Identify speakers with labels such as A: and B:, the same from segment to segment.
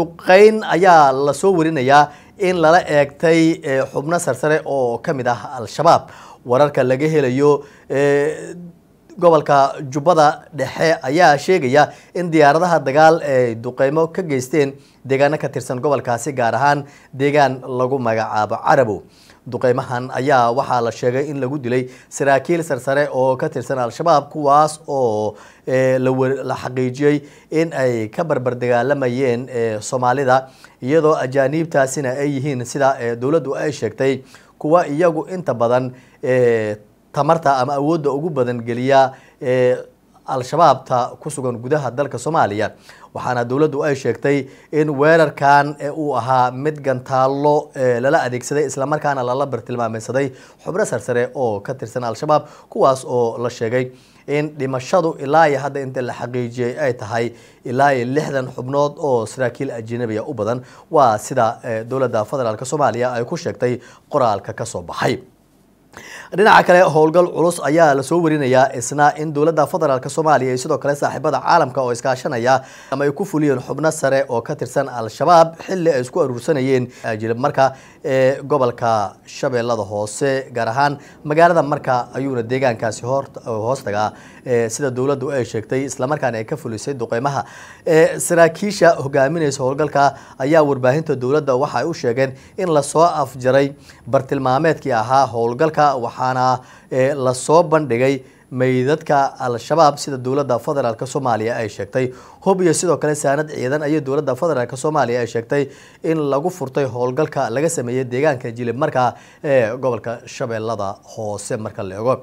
A: duqayn ayaa lasoo warinayaa in lala eegtay eh, xubno sarsare oo ka mid ah al-shabaab wararka laga helayo eh, gobolka jubbada dhexe ayaa sheegaya in diyaaradaha dagaal ay duqeymo ka geysteen deegaano ka tirsan gobolkaasi gaar ahaan deegaan lagu magacaabo carabow duqeymahan ayaa waxaa la sheegay in lagu dilay saraakiil sarsare oo ka tirsan al-shabaab kuwaas oo eh, la xaqiijiyey in ay ka barbar dagaalamayeen eh, soomaalida iyadoo ajaaniibtaasina ay yihiin sida eh, dowladdu ay sheegtay kuwa iyagu inta badan tamarta ama awoodda ugu badan geliya al-shabaabta ku sugan gudaha dalka soomaaliya waxaana dowladdu ay sheegtay in weerarkan uu ahaa mid gantaallo lala adeegsaday islamarkaana lala bartilmaameysaday xubno sarsare oo ka tirsan al-shabaab kuwaas oo la sheegay in dhimashadu ilaa iyo hadda inta la xaqiijiyey ay tahay ilaa iyo lixdan xubnood oo saraakiil ajinabiya u badan waa sida dowladda federaalk soomaaliya ay ku sheegtay qoraalka ka soo baxay dhinaca kale howlgal culus ayaa lasoo werinayaa isna in dowladda federaalk soomaaliya iyo sidoo kale saaxiibada caalamka oo iskaashanaya ama ay ku fuliyeen xubno sare oo ka tirsan al-shabaab xilli ay isku aruursanayeen jilib marka ee gobolka shabeellada hoose gaar ahaan magaalada marka ayuuna deegaankaasi hoos tagaa sida dowladdu ay sheegtay islamarkaana ay ka fulisay duqeymaha saraakiisha hogaaminaysa howlgalka ayaa warbaahinta dowladda waxa ay u sheegeen in lasoo afjaray bartilmaameedkii ahaa howlgalka dalka waxaana eh, lasoo bandhigay meydadka al-shabaab sida dowladda federaalka soomaaliya ay sheegtay hub iyo sidoo kale saanad ciidan ayay dowladda federaalk soomaaliya ay sheegtay in lagu furtay howlgalka laga sameeyey deegaanka jilib marka ee eh, gobolka shabeellada hoose marka la ego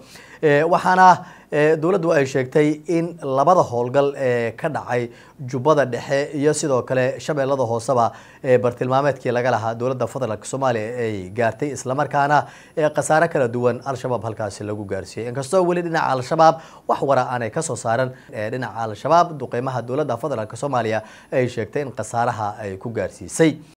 A: eh, waxaana dowladdu ay sheegtay in labada howlgal ee ka dhacay jubbada dhexe iyo sidoo kale shabeellada hooseba ee bartilmaameedkii laga lahaa dowladda federaalk soomaaliya ay gaartay islamarkaana ee khasaare kala duwan al-shabaab halkaasi lagu gaarsiiyey inkastoo weli dhinaca al-shabaab wax wara aanay kasoo saaran ee dhinaca al-shabaab duqeymaha dowladda federaalk soomaaliya ay sheegtay in khasaaraha ay ku gaarsiisay